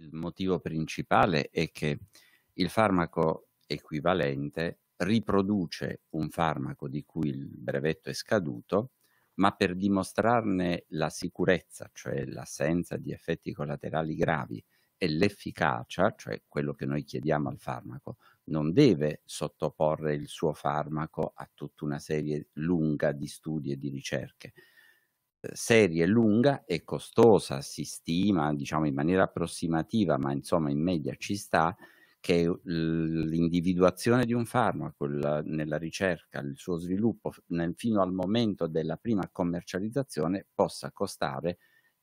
Il motivo principale è che il farmaco equivalente riproduce un farmaco di cui il brevetto è scaduto, ma per dimostrarne la sicurezza, cioè l'assenza di effetti collaterali gravi, e l'efficacia, cioè quello che noi chiediamo al farmaco, non deve sottoporre il suo farmaco a tutta una serie lunga di studi e di ricerche serie lunga e costosa, si stima diciamo in maniera approssimativa, ma insomma in media ci sta, che l'individuazione di un farmaco la, nella ricerca, il suo sviluppo nel, fino al momento della prima commercializzazione possa costare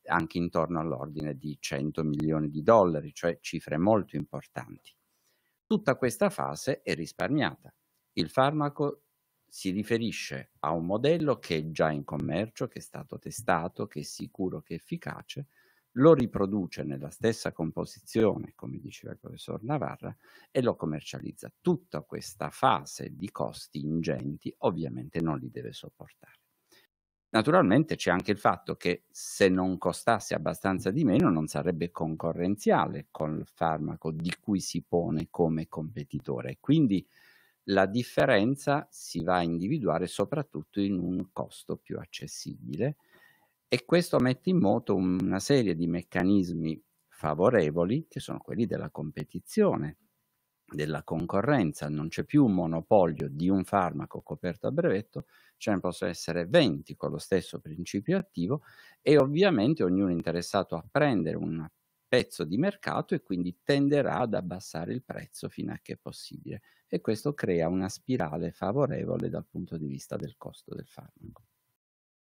anche intorno all'ordine di 100 milioni di dollari, cioè cifre molto importanti. Tutta questa fase è risparmiata. Il farmaco si riferisce a un modello che è già in commercio, che è stato testato, che è sicuro, che è efficace, lo riproduce nella stessa composizione, come diceva il professor Navarra, e lo commercializza. Tutta questa fase di costi ingenti ovviamente non li deve sopportare. Naturalmente c'è anche il fatto che se non costasse abbastanza di meno non sarebbe concorrenziale col farmaco di cui si pone come competitore. Quindi la differenza si va a individuare soprattutto in un costo più accessibile e questo mette in moto una serie di meccanismi favorevoli che sono quelli della competizione, della concorrenza. Non c'è più un monopolio di un farmaco coperto a brevetto, ce ne possono essere 20 con lo stesso principio attivo e ovviamente ognuno interessato a prendere una pezzo di mercato e quindi tenderà ad abbassare il prezzo fino a che è possibile e questo crea una spirale favorevole dal punto di vista del costo del farmaco.